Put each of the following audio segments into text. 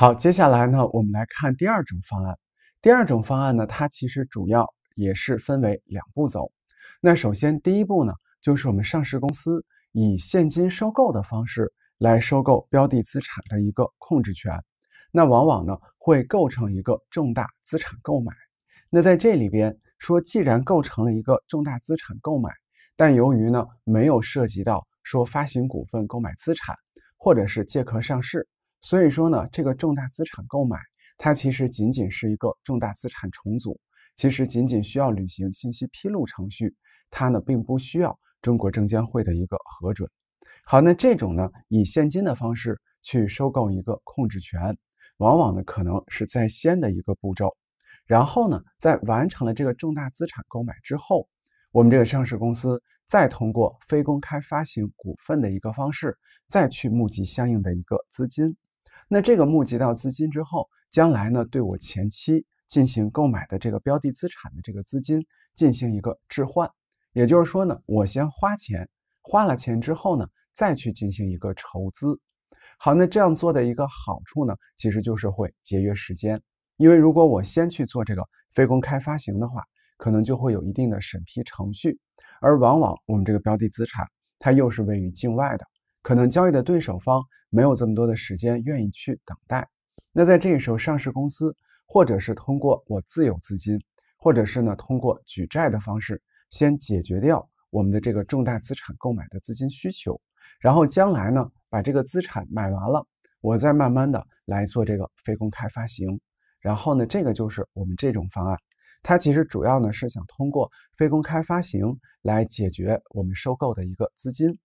好，接下来呢，我们来看第二种方案。第二种方案呢，它其实主要也是分为两步走。那首先第一步呢，就是我们上市公司以现金收购的方式来收购标的资产的一个控制权。那往往呢，会构成一个重大资产购买。那在这里边说，既然构成了一个重大资产购买，但由于呢，没有涉及到说发行股份购买资产，或者是借壳上市。所以说呢，这个重大资产购买，它其实仅仅是一个重大资产重组，其实仅仅需要履行信息披露程序，它呢并不需要中国证监会的一个核准。好，那这种呢以现金的方式去收购一个控制权，往往呢可能是在先的一个步骤。然后呢，在完成了这个重大资产购买之后，我们这个上市公司再通过非公开发行股份的一个方式，再去募集相应的一个资金。那这个募集到资金之后，将来呢对我前期进行购买的这个标的资产的这个资金进行一个置换，也就是说呢，我先花钱，花了钱之后呢，再去进行一个筹资。好，那这样做的一个好处呢，其实就是会节约时间，因为如果我先去做这个非公开发行的话，可能就会有一定的审批程序，而往往我们这个标的资产它又是位于境外的。可能交易的对手方没有这么多的时间愿意去等待，那在这个时候，上市公司或者是通过我自有资金，或者是呢通过举债的方式，先解决掉我们的这个重大资产购买的资金需求，然后将来呢把这个资产买完了，我再慢慢的来做这个非公开发行，然后呢这个就是我们这种方案，它其实主要呢是想通过非公开发行来解决我们收购的一个资金。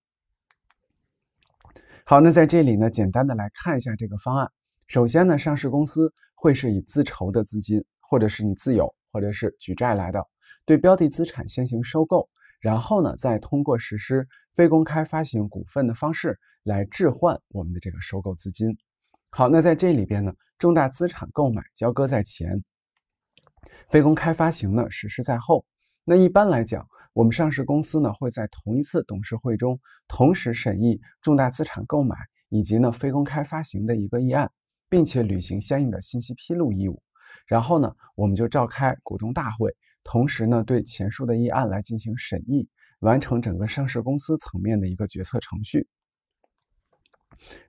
好，那在这里呢，简单的来看一下这个方案。首先呢，上市公司会是以自筹的资金，或者是你自有，或者是举债来的，对标的资产先行收购，然后呢，再通过实施非公开发行股份的方式来置换我们的这个收购资金。好，那在这里边呢，重大资产购买交割在前，非公开发行呢实施在后。那一般来讲，我们上市公司呢会在同一次董事会中同时审议重大资产购买以及呢非公开发行的一个议案，并且履行相应的信息披露义务。然后呢，我们就召开股东大会，同时呢对前述的议案来进行审议，完成整个上市公司层面的一个决策程序。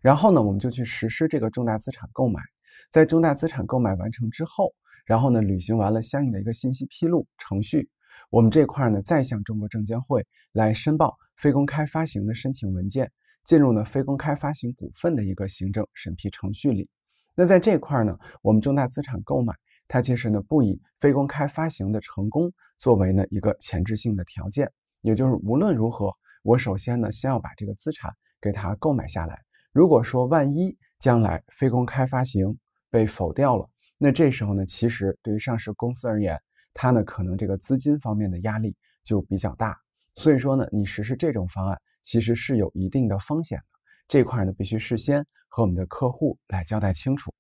然后呢，我们就去实施这个重大资产购买。在重大资产购买完成之后，然后呢履行完了相应的一个信息披露程序。我们这块儿呢，再向中国证监会来申报非公开发行的申请文件，进入呢非公开发行股份的一个行政审批程序里。那在这块儿呢，我们重大资产购买，它其实呢不以非公开发行的成功作为呢一个前置性的条件，也就是无论如何，我首先呢先要把这个资产给它购买下来。如果说万一将来非公开发行被否掉了，那这时候呢，其实对于上市公司而言。它呢，可能这个资金方面的压力就比较大，所以说呢，你实施这种方案其实是有一定的风险的，这块呢必须事先和我们的客户来交代清楚。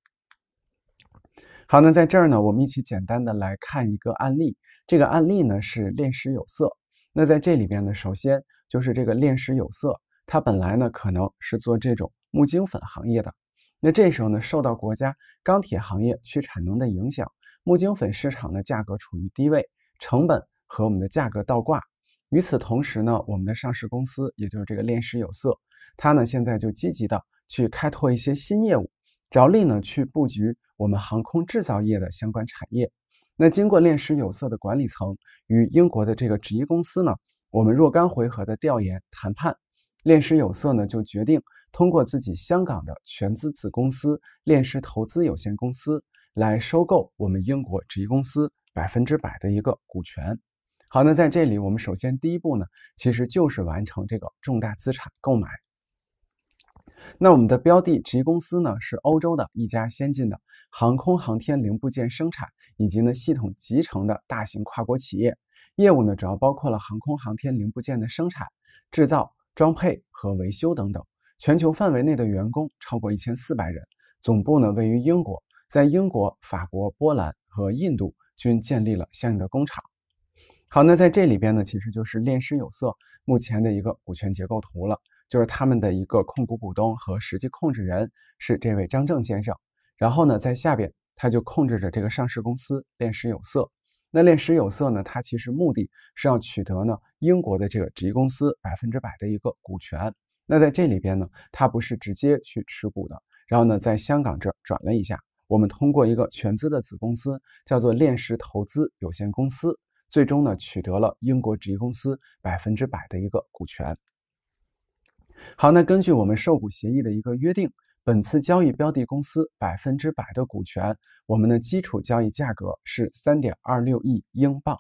好，那在这儿呢，我们一起简单的来看一个案例。这个案例呢是炼石有色。那在这里边呢，首先就是这个炼石有色，它本来呢可能是做这种木精粉行业的，那这时候呢，受到国家钢铁行业去产能的影响。木精粉市场的价格处于低位，成本和我们的价格倒挂。与此同时呢，我们的上市公司，也就是这个链石有色，它呢现在就积极的去开拓一些新业务，着力呢去布局我们航空制造业的相关产业。那经过链石有色的管理层与英国的这个纸业公司呢，我们若干回合的调研谈判，链石有色呢就决定通过自己香港的全资子公司链石投资有限公司。来收购我们英国 G 公司百分之百的一个股权。好，那在这里我们首先第一步呢，其实就是完成这个重大资产购买。那我们的标的 G 公司呢，是欧洲的一家先进的航空航天零部件生产以及呢系统集成的大型跨国企业。业务呢主要包括了航空航天零部件的生产、制造、装配和维修等等。全球范围内的员工超过一千四百人，总部呢位于英国。在英国、法国、波兰和印度均建立了相应的工厂。好，那在这里边呢，其实就是炼石有色目前的一个股权结构图了，就是他们的一个控股股东和实际控制人是这位张正先生。然后呢，在下边他就控制着这个上市公司炼石有色。那炼石有色呢，它其实目的是要取得呢英国的这个 G 公司百分之百的一个股权。那在这里边呢，它不是直接去持股的，然后呢，在香港这转了一下。我们通过一个全资的子公司，叫做链石投资有限公司，最终呢取得了英国纸业公司百分之百的一个股权。好，那根据我们受股协议的一个约定，本次交易标的公司百分之百的股权，我们的基础交易价格是三点二六亿英镑，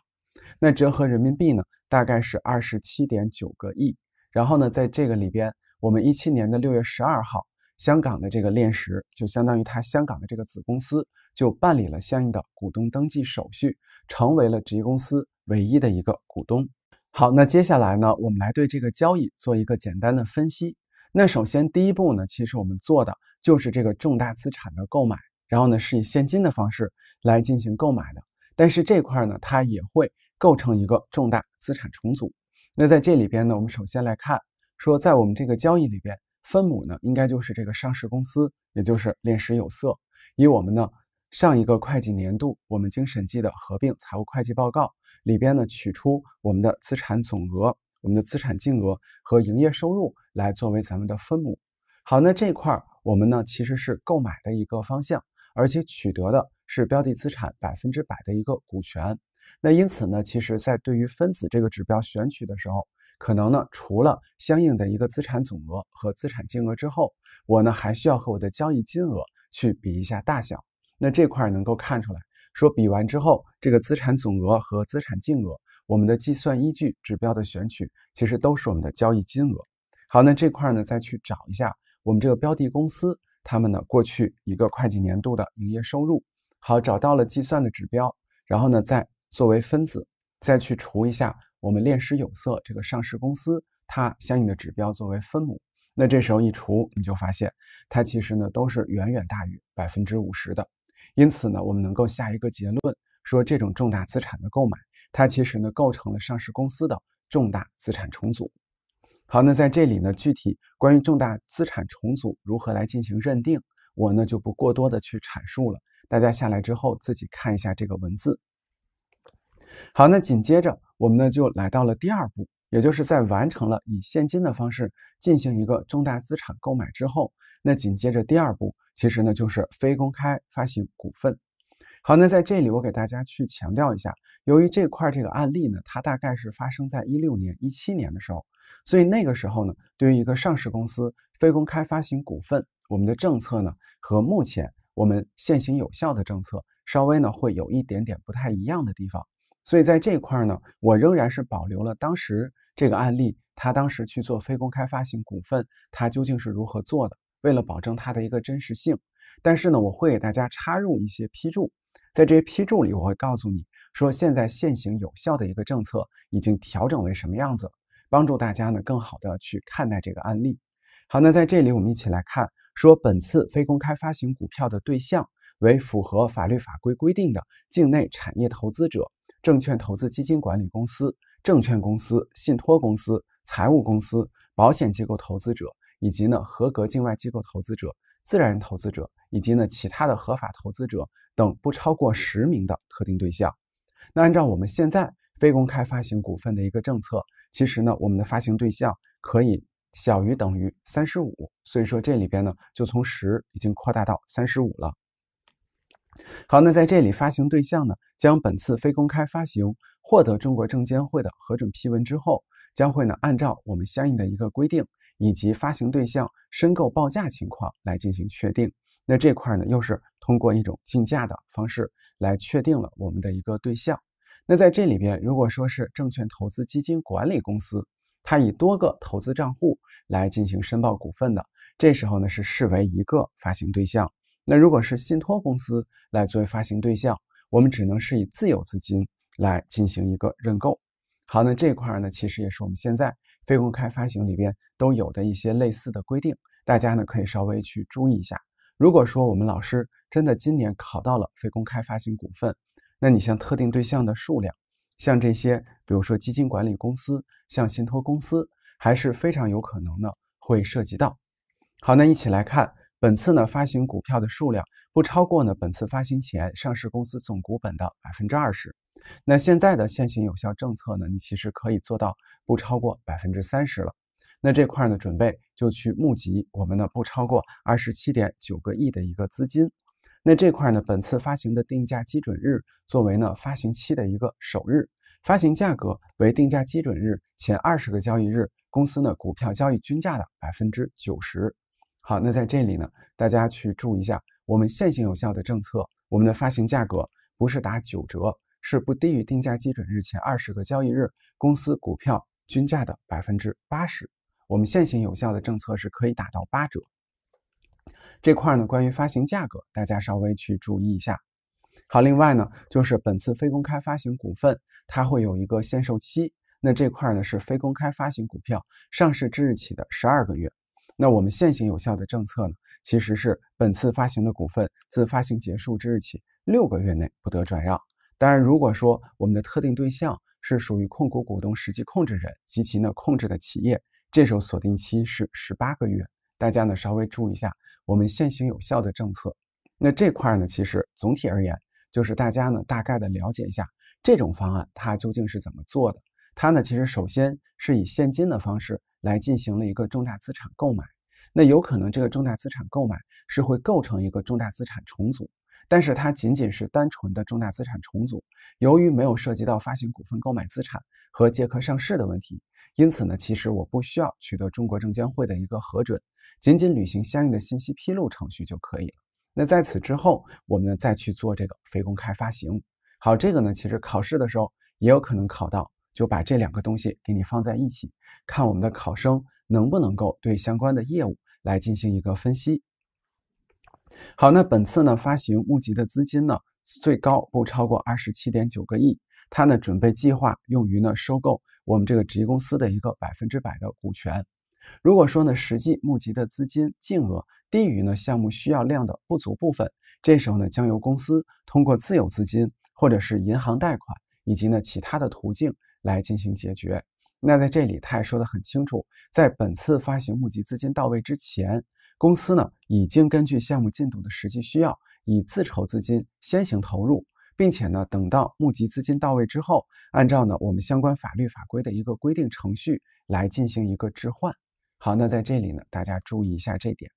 那折合人民币呢大概是二十七点九个亿。然后呢，在这个里边，我们一七年的六月十二号。香港的这个链石就相当于他香港的这个子公司就办理了相应的股东登记手续，成为了一公司唯一的一个股东。好，那接下来呢，我们来对这个交易做一个简单的分析。那首先第一步呢，其实我们做的就是这个重大资产的购买，然后呢是以现金的方式来进行购买的。但是这块呢，它也会构成一个重大资产重组。那在这里边呢，我们首先来看说，在我们这个交易里边。分母呢，应该就是这个上市公司，也就是链石有色。以我们的上一个会计年度，我们经审计的合并财务会计报告里边呢，取出我们的资产总额、我们的资产净额和营业收入来作为咱们的分母。好，那这块儿我们呢，其实是购买的一个方向，而且取得的是标的资产百分之百的一个股权。那因此呢，其实，在对于分子这个指标选取的时候，可能呢，除了相应的一个资产总额和资产金额之后，我呢还需要和我的交易金额去比一下大小。那这块能够看出来，说比完之后，这个资产总额和资产净额，我们的计算依据指标的选取，其实都是我们的交易金额。好，那这块呢，再去找一下我们这个标的公司，他们呢过去一个会计年度的营业收入。好，找到了计算的指标，然后呢再作为分子，再去除一下。我们炼石有色这个上市公司，它相应的指标作为分母，那这时候一除，你就发现它其实呢都是远远大于百分之五十的，因此呢，我们能够下一个结论，说这种重大资产的购买，它其实呢构成了上市公司的重大资产重组。好，那在这里呢，具体关于重大资产重组如何来进行认定，我呢就不过多的去阐述了，大家下来之后自己看一下这个文字。好，那紧接着我们呢就来到了第二步，也就是在完成了以现金的方式进行一个重大资产购买之后，那紧接着第二步其实呢就是非公开发行股份。好，那在这里我给大家去强调一下，由于这块这个案例呢它大概是发生在一六年、一七年的时候，所以那个时候呢对于一个上市公司非公开发行股份，我们的政策呢和目前我们现行有效的政策稍微呢会有一点点不太一样的地方。所以在这块儿呢，我仍然是保留了当时这个案例，他当时去做非公开发行股份，他究竟是如何做的？为了保证它的一个真实性，但是呢，我会给大家插入一些批注，在这些批注里，我会告诉你说，现在现行有效的一个政策已经调整为什么样子，帮助大家呢更好地去看待这个案例。好，那在这里我们一起来看，说本次非公开发行股票的对象为符合法律法规规定的境内产业投资者。证券投资基金管理公司、证券公司、信托公司、财务公司、保险机构投资者以及呢合格境外机构投资者、自然人投资者以及呢其他的合法投资者等不超过十名的特定对象。那按照我们现在非公开发行股份的一个政策，其实呢我们的发行对象可以小于等于三十五，所以说这里边呢就从十已经扩大到三十五了。好，那在这里发行对象呢？将本次非公开发行获得中国证监会的核准批文之后，将会呢按照我们相应的一个规定以及发行对象申购报价情况来进行确定。那这块呢又是通过一种竞价的方式来确定了我们的一个对象。那在这里边，如果说是证券投资基金管理公司，它以多个投资账户来进行申报股份的，这时候呢是视为一个发行对象。那如果是信托公司来作为发行对象。我们只能是以自有资金来进行一个认购。好，那这块儿呢，其实也是我们现在非公开发行里边都有的一些类似的规定，大家呢可以稍微去注意一下。如果说我们老师真的今年考到了非公开发行股份，那你像特定对象的数量，像这些，比如说基金管理公司，像信托公司，还是非常有可能呢会涉及到。好，那一起来看本次呢发行股票的数量。不超过呢本次发行前上市公司总股本的百分之二十，那现在的现行有效政策呢，你其实可以做到不超过百分之三十了。那这块呢，准备就去募集我们呢不超过二十七点九个亿的一个资金。那这块呢，本次发行的定价基准日作为呢发行期的一个首日，发行价格为定价基准日前二十个交易日公司呢股票交易均价的百分之九十。好，那在这里呢，大家去注意一下。我们现行有效的政策，我们的发行价格不是打九折，是不低于定价基准日前二十个交易日公司股票均价的百分之八十。我们现行有效的政策是可以打到八折。这块儿呢，关于发行价格，大家稍微去注意一下。好，另外呢，就是本次非公开发行股份，它会有一个限售期。那这块儿呢，是非公开发行股票上市之日起的十二个月。那我们现行有效的政策呢？其实是本次发行的股份，自发行结束之日起六个月内不得转让。当然，如果说我们的特定对象是属于控股股东、实际控制人及其呢控制的企业，这时候锁定期是十八个月。大家呢稍微注意一下我们现行有效的政策。那这块呢，其实总体而言，就是大家呢大概的了解一下这种方案它究竟是怎么做的。它呢其实首先是以现金的方式来进行了一个重大资产购买。那有可能这个重大资产购买是会构成一个重大资产重组，但是它仅仅是单纯的重大资产重组，由于没有涉及到发行股份购买资产和借壳上市的问题，因此呢，其实我不需要取得中国证监会的一个核准，仅仅履行相应的信息披露程序就可以了。那在此之后，我们呢再去做这个非公开发行。好，这个呢，其实考试的时候也有可能考到，就把这两个东西给你放在一起，看我们的考生能不能够对相关的业务。来进行一个分析。好，那本次呢发行募集的资金呢，最高不超过二十七点九个亿。它呢准备计划用于呢收购我们这个职业公司的一个百分之百的股权。如果说呢实际募集的资金净额低于呢项目需要量的不足部分，这时候呢将由公司通过自有资金或者是银行贷款以及呢其他的途径来进行解决。那在这里，他也说得很清楚，在本次发行募集资金到位之前，公司呢已经根据项目进度的实际需要，以自筹资金先行投入，并且呢，等到募集资金到位之后，按照呢我们相关法律法规的一个规定程序来进行一个置换。好，那在这里呢，大家注意一下这点。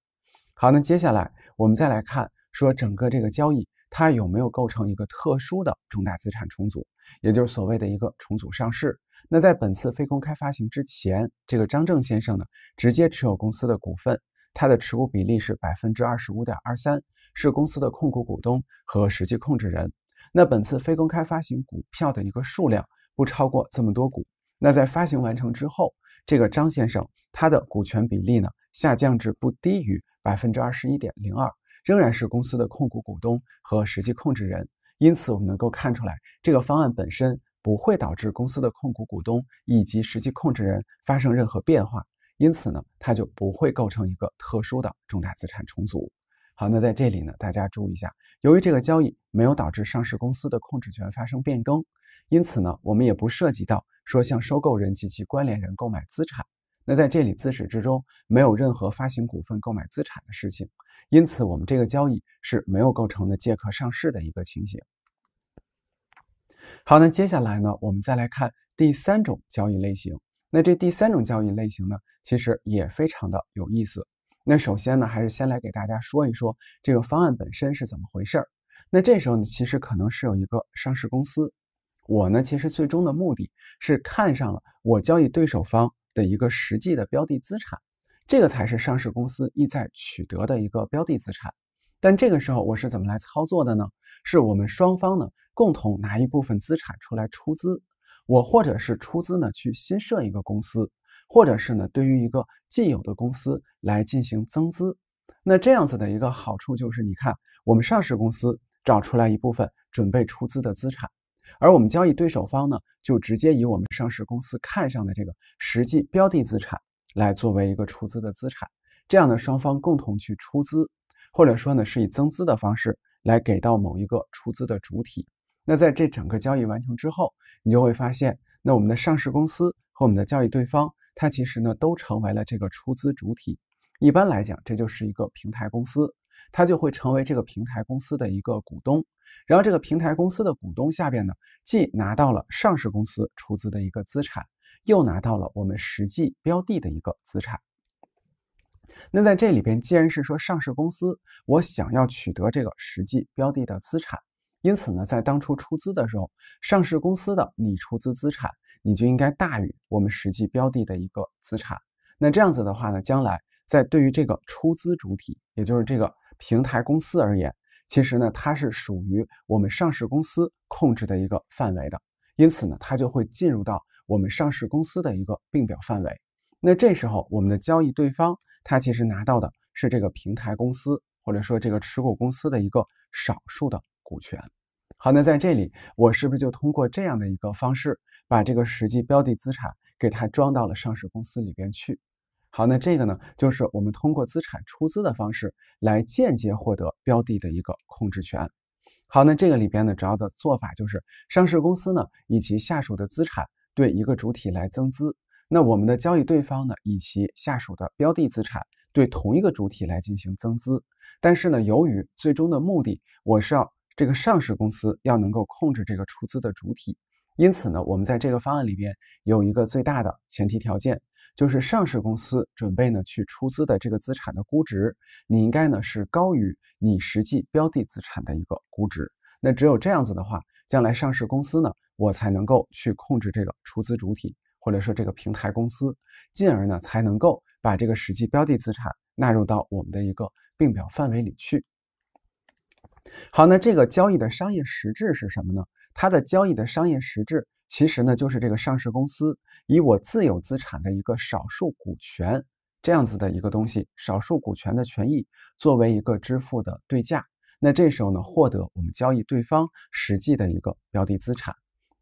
好，那接下来我们再来看说整个这个交易。它有没有构成一个特殊的重大资产重组，也就是所谓的一个重组上市？那在本次非公开发行之前，这个张正先生呢，直接持有公司的股份，他的持股比例是百分之二十五点二三，是公司的控股股东和实际控制人。那本次非公开发行股票的一个数量不超过这么多股。那在发行完成之后，这个张先生他的股权比例呢，下降至不低于百分之二十一点零二。仍然是公司的控股股东和实际控制人，因此我们能够看出来，这个方案本身不会导致公司的控股股东以及实际控制人发生任何变化，因此呢，它就不会构成一个特殊的重大资产重组。好，那在这里呢，大家注意一下，由于这个交易没有导致上市公司的控制权发生变更，因此呢，我们也不涉及到说向收购人及其关联人购买资产。那在这里自始至终没有任何发行股份购买资产的事情，因此我们这个交易是没有构成的借壳上市的一个情形。好，那接下来呢，我们再来看第三种交易类型。那这第三种交易类型呢，其实也非常的有意思。那首先呢，还是先来给大家说一说这个方案本身是怎么回事儿。那这时候呢，其实可能是有一个上市公司，我呢，其实最终的目的是看上了我交易对手方。的一个实际的标的资产，这个才是上市公司意在取得的一个标的资产。但这个时候我是怎么来操作的呢？是我们双方呢共同拿一部分资产出来出资，我或者是出资呢去新设一个公司，或者是呢对于一个既有的公司来进行增资。那这样子的一个好处就是，你看我们上市公司找出来一部分准备出资的资产，而我们交易对手方呢。就直接以我们上市公司看上的这个实际标的资产来作为一个出资的资产，这样呢双方共同去出资，或者说呢是以增资的方式来给到某一个出资的主体。那在这整个交易完成之后，你就会发现，那我们的上市公司和我们的交易对方，它其实呢都成为了这个出资主体。一般来讲，这就是一个平台公司。他就会成为这个平台公司的一个股东，然后这个平台公司的股东下边呢，既拿到了上市公司出资的一个资产，又拿到了我们实际标的的一个资产。那在这里边，既然是说上市公司我想要取得这个实际标的的资产，因此呢，在当初出资的时候，上市公司的你出资资产，你就应该大于我们实际标的的一个资产。那这样子的话呢，将来在对于这个出资主体，也就是这个。平台公司而言，其实呢，它是属于我们上市公司控制的一个范围的，因此呢，它就会进入到我们上市公司的一个并表范围。那这时候，我们的交易对方，他其实拿到的是这个平台公司或者说这个持股公司的一个少数的股权。好，那在这里，我是不是就通过这样的一个方式，把这个实际标的资产给它装到了上市公司里边去？好，那这个呢，就是我们通过资产出资的方式来间接获得标的的一个控制权。好，那这个里边呢，主要的做法就是上市公司呢以及下属的资产对一个主体来增资，那我们的交易对方呢以及下属的标的资产对同一个主体来进行增资。但是呢，由于最终的目的，我是要这个上市公司要能够控制这个出资的主体，因此呢，我们在这个方案里边有一个最大的前提条件。就是上市公司准备呢去出资的这个资产的估值，你应该呢是高于你实际标的资产的一个估值。那只有这样子的话，将来上市公司呢，我才能够去控制这个出资主体，或者说这个平台公司，进而呢才能够把这个实际标的资产纳入到我们的一个并表范围里去。好，那这个交易的商业实质是什么呢？它的交易的商业实质其实呢就是这个上市公司。以我自有资产的一个少数股权这样子的一个东西，少数股权的权益作为一个支付的对价，那这时候呢，获得我们交易对方实际的一个标的资产。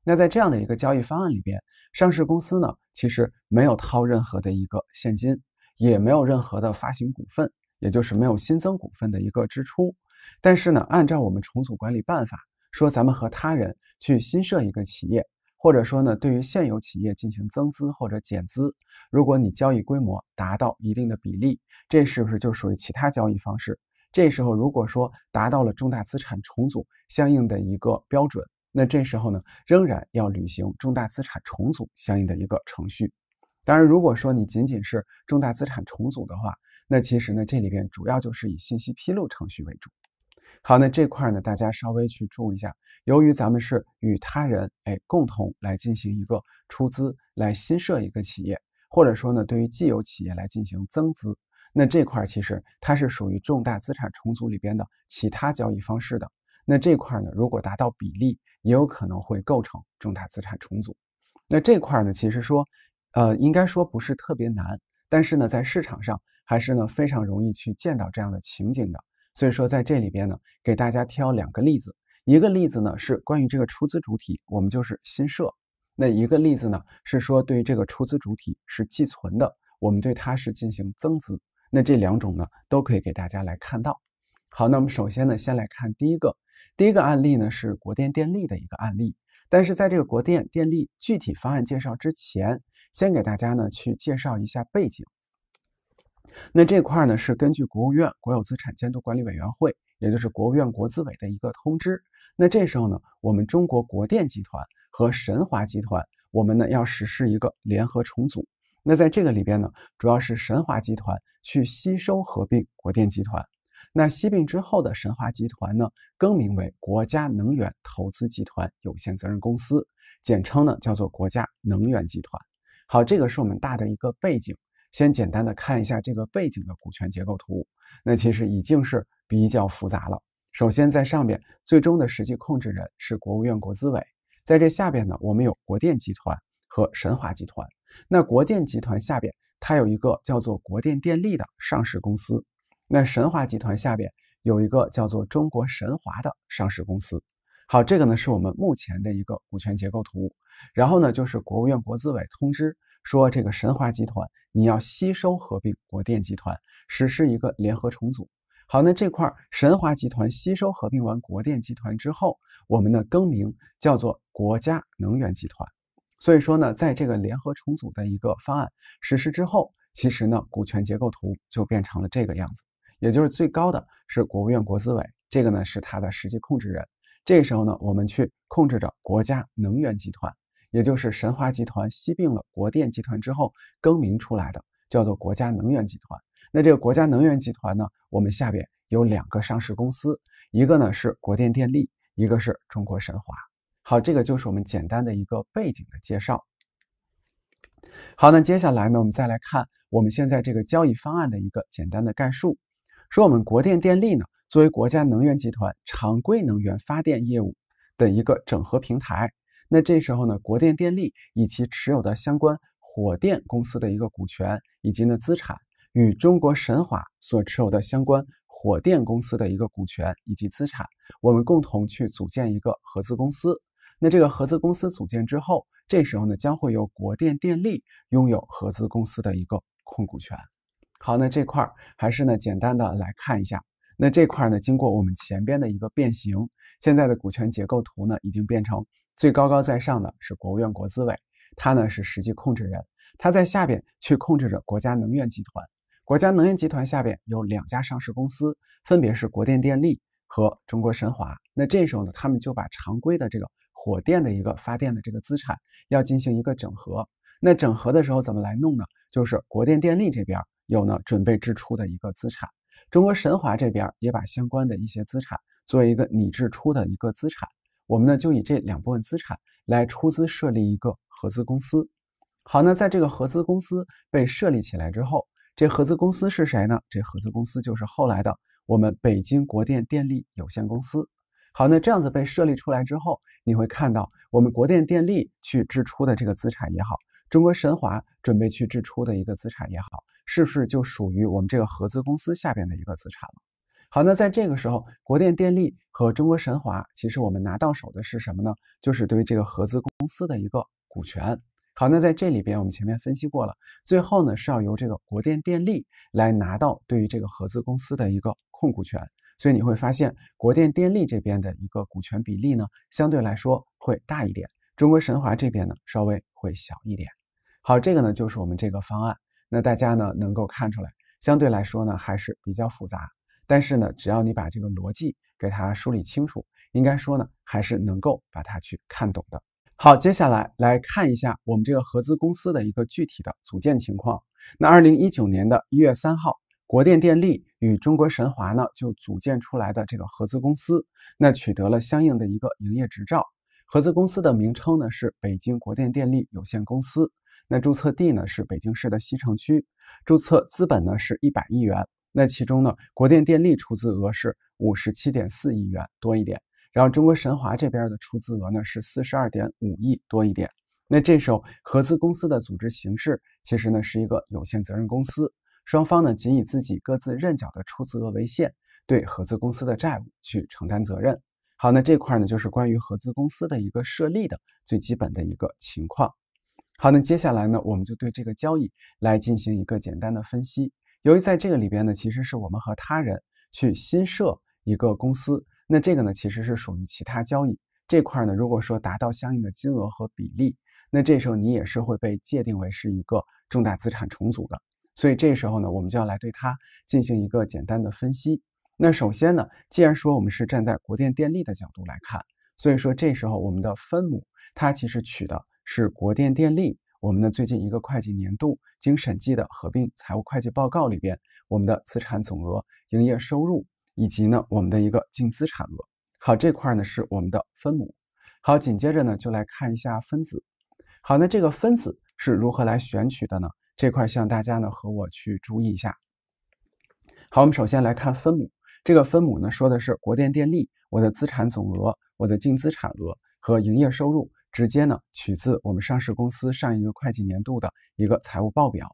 那在这样的一个交易方案里边，上市公司呢其实没有掏任何的一个现金，也没有任何的发行股份，也就是没有新增股份的一个支出。但是呢，按照我们重组管理办法说，咱们和他人去新设一个企业。或者说呢，对于现有企业进行增资或者减资，如果你交易规模达到一定的比例，这是不是就属于其他交易方式？这时候如果说达到了重大资产重组相应的一个标准，那这时候呢，仍然要履行重大资产重组相应的一个程序。当然，如果说你仅仅是重大资产重组的话，那其实呢，这里边主要就是以信息披露程序为主。好，那这块呢，大家稍微去注意一下。由于咱们是与他人哎共同来进行一个出资，来新设一个企业，或者说呢，对于既有企业来进行增资，那这块其实它是属于重大资产重组里边的其他交易方式的。那这块呢，如果达到比例，也有可能会构成重大资产重组。那这块呢，其实说，呃，应该说不是特别难，但是呢，在市场上还是呢非常容易去见到这样的情景的。所以说在这里边呢，给大家挑两个例子，一个例子呢是关于这个出资主体，我们就是新设；那一个例子呢是说对于这个出资主体是寄存的，我们对它是进行增资。那这两种呢都可以给大家来看到。好，那么首先呢，先来看第一个，第一个案例呢是国电电力的一个案例。但是在这个国电电力具体方案介绍之前，先给大家呢去介绍一下背景。那这块呢是根据国务院国有资产监督管理委员会，也就是国务院国资委的一个通知。那这时候呢，我们中国国电集团和神华集团，我们呢要实施一个联合重组。那在这个里边呢，主要是神华集团去吸收合并国电集团。那吸并之后的神华集团呢，更名为国家能源投资集团有限责任公司，简称呢叫做国家能源集团。好，这个是我们大的一个背景。先简单的看一下这个背景的股权结构图，那其实已经是比较复杂了。首先，在上边最终的实际控制人是国务院国资委，在这下边呢，我们有国电集团和神华集团。那国电集团下边，它有一个叫做国电电力的上市公司；那神华集团下边有一个叫做中国神华的上市公司。好，这个呢是我们目前的一个股权结构图。然后呢，就是国务院国资委通知说，这个神华集团。你要吸收合并国电集团，实施一个联合重组。好，那这块神华集团吸收合并完国电集团之后，我们的更名叫做国家能源集团。所以说呢，在这个联合重组的一个方案实施之后，其实呢股权结构图就变成了这个样子，也就是最高的是国务院国资委，这个呢是它的实际控制人。这时候呢，我们去控制着国家能源集团。也就是神华集团吸并了国电集团之后更名出来的，叫做国家能源集团。那这个国家能源集团呢，我们下边有两个上市公司，一个呢是国电电力，一个是中国神华。好，这个就是我们简单的一个背景的介绍。好，那接下来呢，我们再来看我们现在这个交易方案的一个简单的概述。说我们国电电力呢，作为国家能源集团常规能源发电业务的一个整合平台。那这时候呢，国电电力以其持有的相关火电公司的一个股权以及呢资产，与中国神华所持有的相关火电公司的一个股权以及资产，我们共同去组建一个合资公司。那这个合资公司组建之后，这时候呢，将会由国电电力拥有合资公司的一个控股权。好，那这块儿还是呢，简单的来看一下。那这块呢，经过我们前边的一个变形，现在的股权结构图呢，已经变成。最高高在上的是国务院国资委，他呢是实际控制人，他在下边去控制着国家能源集团。国家能源集团下边有两家上市公司，分别是国电电力和中国神华。那这时候呢，他们就把常规的这个火电的一个发电的这个资产要进行一个整合。那整合的时候怎么来弄呢？就是国电电力这边有呢准备支出的一个资产，中国神华这边也把相关的一些资产做一个拟制出的一个资产。我们呢就以这两部分资产来出资设立一个合资公司。好，那在这个合资公司被设立起来之后，这合资公司是谁呢？这合资公司就是后来的我们北京国电电力有限公司。好，那这样子被设立出来之后，你会看到我们国电电力去置出的这个资产也好，中国神华准备去置出的一个资产也好，是不是就属于我们这个合资公司下边的一个资产了？好，那在这个时候，国电电力和中国神华，其实我们拿到手的是什么呢？就是对于这个合资公司的一个股权。好，那在这里边，我们前面分析过了，最后呢是要由这个国电电力来拿到对于这个合资公司的一个控股权。所以你会发现，国电电力这边的一个股权比例呢，相对来说会大一点，中国神华这边呢稍微会小一点。好，这个呢就是我们这个方案。那大家呢能够看出来，相对来说呢还是比较复杂。但是呢，只要你把这个逻辑给它梳理清楚，应该说呢，还是能够把它去看懂的。好，接下来来看一下我们这个合资公司的一个具体的组建情况。那二零一九年的一月三号，国电电力与中国神华呢就组建出来的这个合资公司，那取得了相应的一个营业执照。合资公司的名称呢是北京国电电力有限公司，那注册地呢是北京市的西城区，注册资本呢是一百亿元。那其中呢，国电电力出资额是五十七点四亿元多一点，然后中国神华这边的出资额呢是四十二点五亿多一点。那这时候，合资公司的组织形式其实呢是一个有限责任公司，双方呢仅以自己各自认缴的出资额为限，对合资公司的债务去承担责任。好，那这块呢就是关于合资公司的一个设立的最基本的一个情况。好，那接下来呢，我们就对这个交易来进行一个简单的分析。由于在这个里边呢，其实是我们和他人去新设一个公司，那这个呢其实是属于其他交易这块儿呢。如果说达到相应的金额和比例，那这时候你也是会被界定为是一个重大资产重组的。所以这时候呢，我们就要来对它进行一个简单的分析。那首先呢，既然说我们是站在国电电力的角度来看，所以说这时候我们的分母它其实取的是国电电力。我们的最近一个会计年度经审计的合并财务会计报告里边，我们的资产总额、营业收入以及呢我们的一个净资产额。好，这块呢是我们的分母。好，紧接着呢就来看一下分子。好，那这个分子是如何来选取的呢？这块希望大家呢和我去注意一下。好，我们首先来看分母。这个分母呢说的是国电电力，我的资产总额、我的净资产额和营业收入。直接呢取自我们上市公司上一个会计年度的一个财务报表，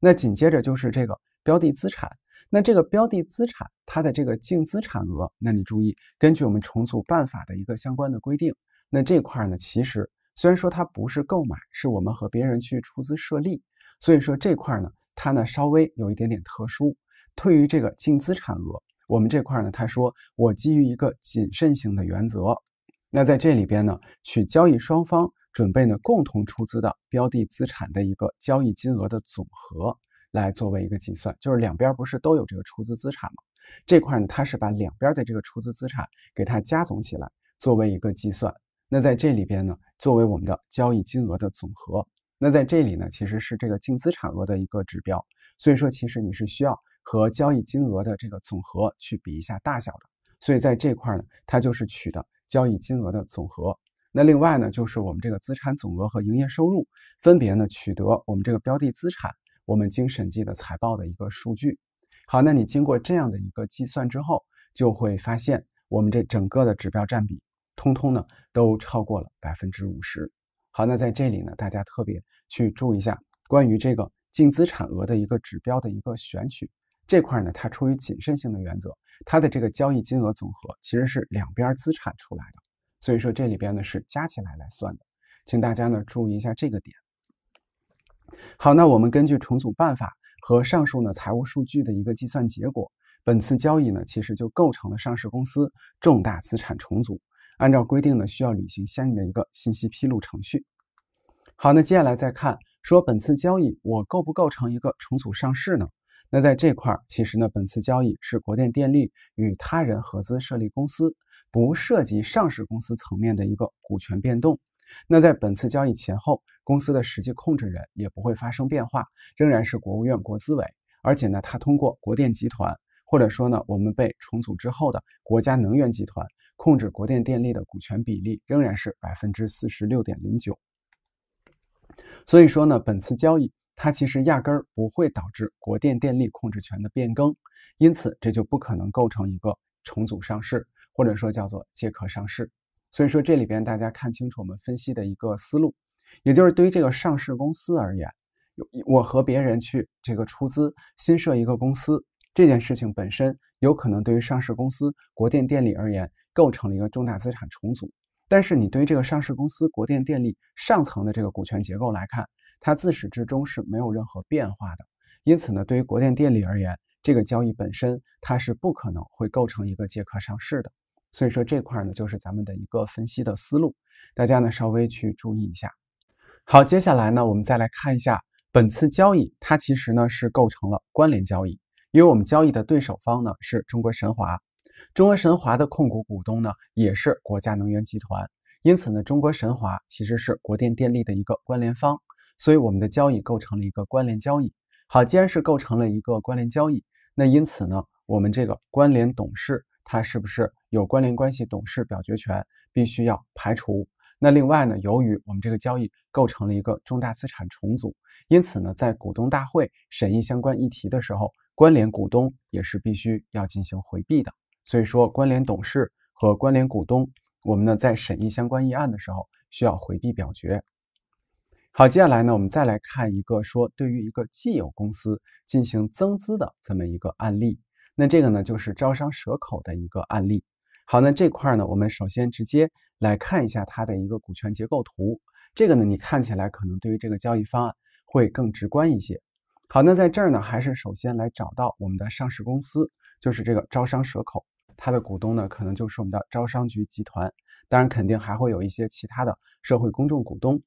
那紧接着就是这个标的资产，那这个标的资产它的这个净资产额，那你注意，根据我们重组办法的一个相关的规定，那这块呢其实虽然说它不是购买，是我们和别人去出资设立，所以说这块呢它呢稍微有一点点特殊，对于这个净资产额，我们这块呢他说我基于一个谨慎性的原则。那在这里边呢，取交易双方准备呢共同出资的标的资产的一个交易金额的总和，来作为一个计算。就是两边不是都有这个出资资产吗？这块呢，它是把两边的这个出资资产给它加总起来，作为一个计算。那在这里边呢，作为我们的交易金额的总和。那在这里呢，其实是这个净资产额的一个指标。所以说，其实你是需要和交易金额的这个总和去比一下大小的。所以在这块呢，它就是取的。交易金额的总和，那另外呢，就是我们这个资产总额和营业收入分别呢取得我们这个标的资产我们经审计的财报的一个数据。好，那你经过这样的一个计算之后，就会发现我们这整个的指标占比通通呢都超过了百分之五十。好，那在这里呢，大家特别去注意一下关于这个净资产额的一个指标的一个选取这块呢，它出于谨慎性的原则。它的这个交易金额总和其实是两边资产出来的，所以说这里边呢是加起来来算的，请大家呢注意一下这个点。好，那我们根据重组办法和上述呢财务数据的一个计算结果，本次交易呢其实就构成了上市公司重大资产重组，按照规定呢需要履行相应的一个信息披露程序。好，那接下来再看说本次交易我构不构成一个重组上市呢？那在这块儿，其实呢，本次交易是国电电力与他人合资设立公司，不涉及上市公司层面的一个股权变动。那在本次交易前后，公司的实际控制人也不会发生变化，仍然是国务院国资委。而且呢，它通过国电集团，或者说呢，我们被重组之后的国家能源集团控制国电电力的股权比例仍然是百分之四十六点零九。所以说呢，本次交易。它其实压根儿不会导致国电电力控制权的变更，因此这就不可能构成一个重组上市，或者说叫做借壳上市。所以说这里边大家看清楚我们分析的一个思路，也就是对于这个上市公司而言，我和别人去这个出资新设一个公司这件事情本身，有可能对于上市公司国电电力而言构成了一个重大资产重组。但是你对于这个上市公司国电电力上层的这个股权结构来看。它自始至终是没有任何变化的，因此呢，对于国电电力而言，这个交易本身它是不可能会构成一个借壳上市的。所以说这块呢，就是咱们的一个分析的思路，大家呢稍微去注意一下。好，接下来呢，我们再来看一下本次交易，它其实呢是构成了关联交易，因为我们交易的对手方呢是中国神华，中国神华的控股股东呢也是国家能源集团，因此呢，中国神华其实是国电电力的一个关联方。所以我们的交易构成了一个关联交易。好，既然是构成了一个关联交易，那因此呢，我们这个关联董事他是不是有关联关系？董事表决权必须要排除。那另外呢，由于我们这个交易构成了一个重大资产重组，因此呢，在股东大会审议相关议题的时候，关联股东也是必须要进行回避的。所以说，关联董事和关联股东，我们呢在审议相关议案的时候需要回避表决。好，接下来呢，我们再来看一个说对于一个既有公司进行增资的这么一个案例。那这个呢，就是招商蛇口的一个案例。好，那这块儿呢，我们首先直接来看一下它的一个股权结构图。这个呢，你看起来可能对于这个交易方案会更直观一些。好，那在这儿呢，还是首先来找到我们的上市公司，就是这个招商蛇口。它的股东呢，可能就是我们的招商局集团，当然肯定还会有一些其他的社会公众股东。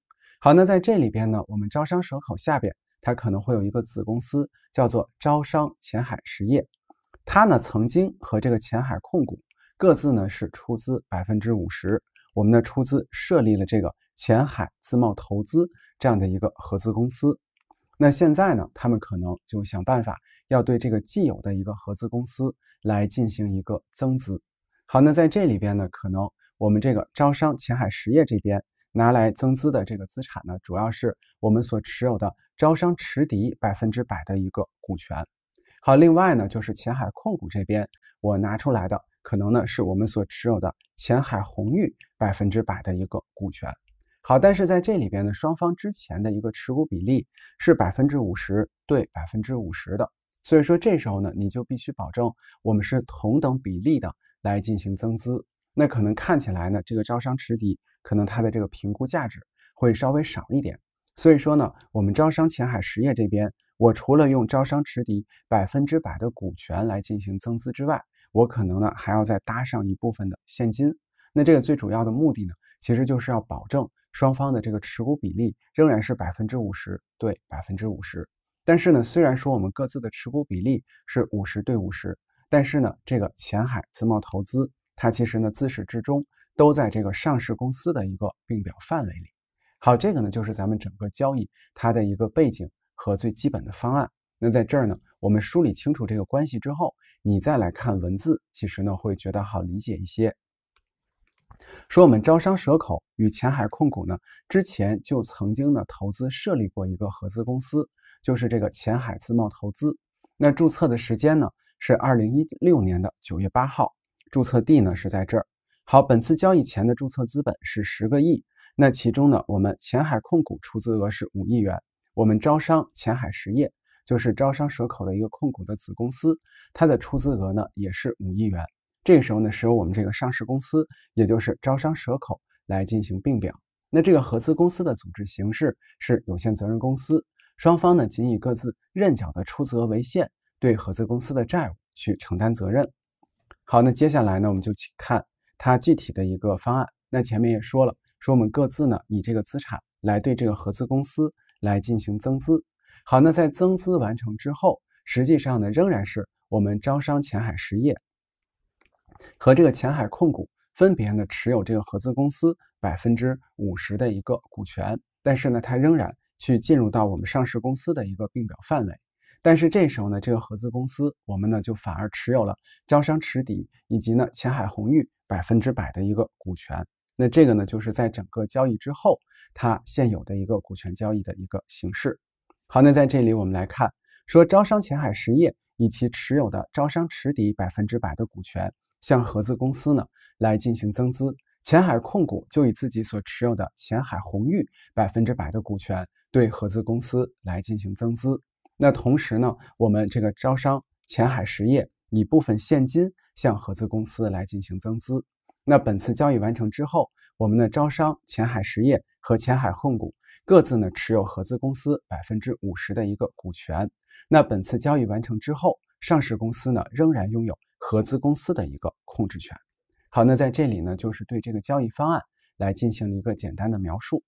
好，那在这里边呢，我们招商蛇口下边，它可能会有一个子公司，叫做招商前海实业，它呢曾经和这个前海控股各自呢是出资百分之五十，我们呢出资设立了这个前海自贸投资这样的一个合资公司。那现在呢，他们可能就想办法要对这个既有的一个合资公司来进行一个增资。好，那在这里边呢，可能我们这个招商前海实业这边。拿来增资的这个资产呢，主要是我们所持有的招商持底百分之百的一个股权。好，另外呢就是前海控股这边，我拿出来的可能呢是我们所持有的前海红玉百分之百的一个股权。好，但是在这里边呢，双方之前的一个持股比例是百分之五十对百分之五十的，所以说这时候呢，你就必须保证我们是同等比例的来进行增资。那可能看起来呢，这个招商持底。可能它的这个评估价值会稍微少一点，所以说呢，我们招商前海实业这边，我除了用招商池底百分之百的股权来进行增资之外，我可能呢还要再搭上一部分的现金。那这个最主要的目的呢，其实就是要保证双方的这个持股比例仍然是百分之五十对百分之五十。但是呢，虽然说我们各自的持股比例是五十对五十，但是呢，这个前海自贸投资它其实呢自始至终。都在这个上市公司的一个并表范围里。好，这个呢就是咱们整个交易它的一个背景和最基本的方案。那在这儿呢，我们梳理清楚这个关系之后，你再来看文字，其实呢会觉得好理解一些。说我们招商蛇口与前海控股呢，之前就曾经呢投资设立过一个合资公司，就是这个前海自贸投资。那注册的时间呢是二零一六年的九月八号，注册地呢是在这儿。好，本次交易前的注册资本是十个亿，那其中呢，我们前海控股出资额是五亿元，我们招商前海实业就是招商蛇口的一个控股的子公司，它的出资额呢也是五亿元。这个时候呢，是由我们这个上市公司，也就是招商蛇口来进行并表。那这个合资公司的组织形式是有限责任公司，双方呢仅以各自认缴的出资额为限对合资公司的债务去承担责任。好，那接下来呢，我们就去看。它具体的一个方案，那前面也说了，说我们各自呢以这个资产来对这个合资公司来进行增资。好，那在增资完成之后，实际上呢仍然是我们招商前海实业和这个前海控股分别呢持有这个合资公司百分之五十的一个股权，但是呢它仍然去进入到我们上市公司的一个并表范围。但是这时候呢，这个合资公司我们呢就反而持有了招商池底以及呢前海红玉百分之百的一个股权。那这个呢，就是在整个交易之后，它现有的一个股权交易的一个形式。好，那在这里我们来看，说招商前海实业以其持有的招商池底百分之百的股权，向合资公司呢来进行增资；前海控股就以自己所持有的前海红玉百分之百的股权，对合资公司来进行增资。那同时呢，我们这个招商前海实业以部分现金向合资公司来进行增资。那本次交易完成之后，我们的招商前海实业和前海控股各自呢持有合资公司百分之五十的一个股权。那本次交易完成之后，上市公司呢仍然拥有合资公司的一个控制权。好，那在这里呢，就是对这个交易方案来进行一个简单的描述。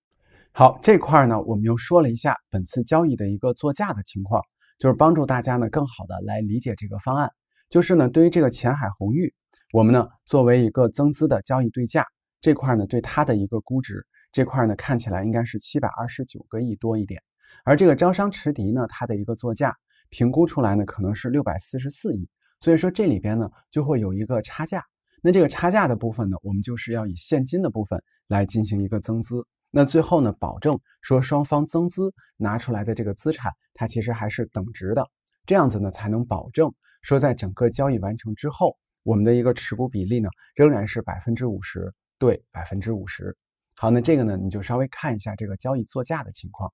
好，这块呢，我们又说了一下本次交易的一个作价的情况，就是帮助大家呢更好的来理解这个方案。就是呢，对于这个前海红玉，我们呢作为一个增资的交易对价，这块呢对它的一个估值，这块呢看起来应该是七百二十九个亿多一点。而这个招商池迪呢，它的一个作价评估出来呢可能是六百四十四亿，所以说这里边呢就会有一个差价。那这个差价的部分呢，我们就是要以现金的部分来进行一个增资。那最后呢，保证说双方增资拿出来的这个资产，它其实还是等值的，这样子呢才能保证说，在整个交易完成之后，我们的一个持股比例呢仍然是百分之五十对百分之五十。好，那这个呢你就稍微看一下这个交易作价的情况。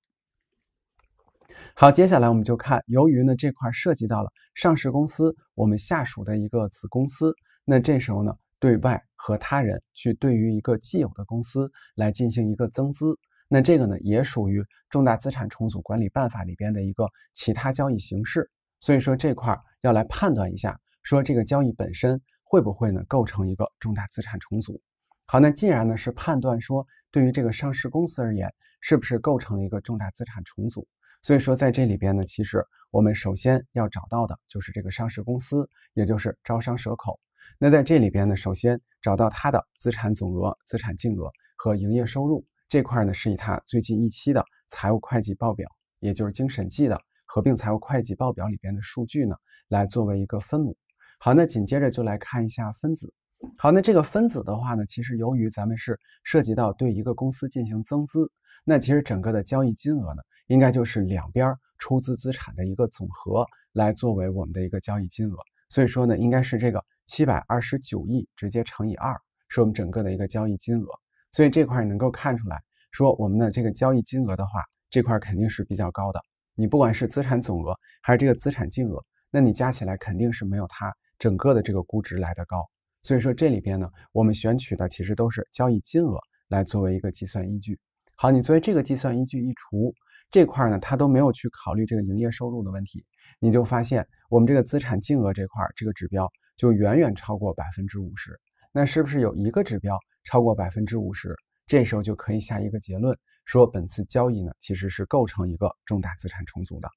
好，接下来我们就看，由于呢这块涉及到了上市公司，我们下属的一个子公司，那这时候呢。对外和他人去对于一个既有的公司来进行一个增资，那这个呢也属于重大资产重组管理办法里边的一个其他交易形式。所以说这块要来判断一下，说这个交易本身会不会呢构成一个重大资产重组。好，那既然呢是判断说对于这个上市公司而言是不是构成了一个重大资产重组，所以说在这里边呢，其实我们首先要找到的就是这个上市公司，也就是招商蛇口。那在这里边呢，首先找到它的资产总额、资产净额和营业收入这块呢，是以它最近一期的财务会计报表，也就是经审计的合并财务会计报表里边的数据呢，来作为一个分母。好，那紧接着就来看一下分子。好，那这个分子的话呢，其实由于咱们是涉及到对一个公司进行增资，那其实整个的交易金额呢，应该就是两边儿出资资产的一个总和，来作为我们的一个交易金额。所以说呢，应该是这个。七百二十九亿直接乘以二，是我们整个的一个交易金额。所以这块你能够看出来，说我们的这个交易金额的话，这块肯定是比较高的。你不管是资产总额还是这个资产净额，那你加起来肯定是没有它整个的这个估值来的高。所以说这里边呢，我们选取的其实都是交易金额来作为一个计算依据。好，你作为这个计算依据一除这块呢，它都没有去考虑这个营业收入的问题，你就发现我们这个资产净额这块这个指标。就远远超过百分之五十，那是不是有一个指标超过百分之五十？这时候就可以下一个结论，说本次交易呢其实是构成一个重大资产重组的。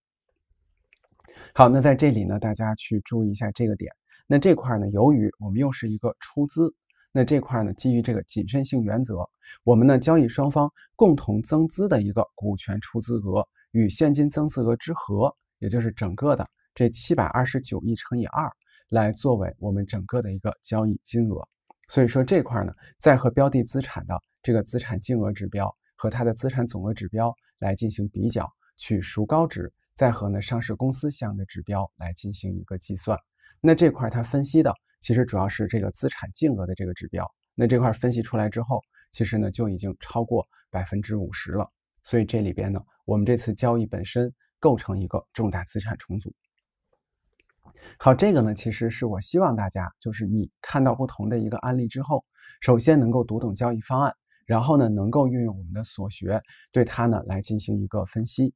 好，那在这里呢，大家去注意一下这个点。那这块呢，由于我们又是一个出资，那这块呢，基于这个谨慎性原则，我们呢交易双方共同增资的一个股权出资额与现金增资额之和，也就是整个的这七百二十九亿乘以二。来作为我们整个的一个交易金额，所以说这块呢，在和标的资产的这个资产净额指标和它的资产总额指标来进行比较，去孰高值，再和呢上市公司相应的指标来进行一个计算。那这块它分析的其实主要是这个资产净额的这个指标。那这块分析出来之后，其实呢就已经超过百分之五十了。所以这里边呢，我们这次交易本身构成一个重大资产重组。好，这个呢，其实是我希望大家，就是你看到不同的一个案例之后，首先能够读懂交易方案，然后呢，能够运用我们的所学，对它呢来进行一个分析。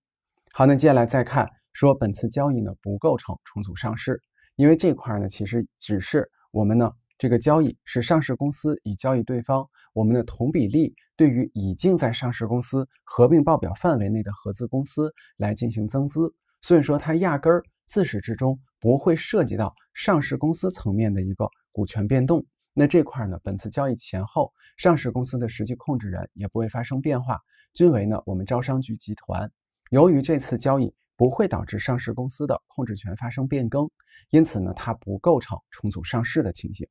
好，那接下来再看，说本次交易呢不构成重组上市，因为这块呢，其实只是我们呢这个交易是上市公司以交易对方，我们的同比例对于已经在上市公司合并报表范围内的合资公司来进行增资，所以说它压根儿自始至终。不会涉及到上市公司层面的一个股权变动，那这块儿呢，本次交易前后上市公司的实际控制人也不会发生变化，均为呢我们招商局集团。由于这次交易不会导致上市公司的控制权发生变更，因此呢，它不构成重组上市的情形。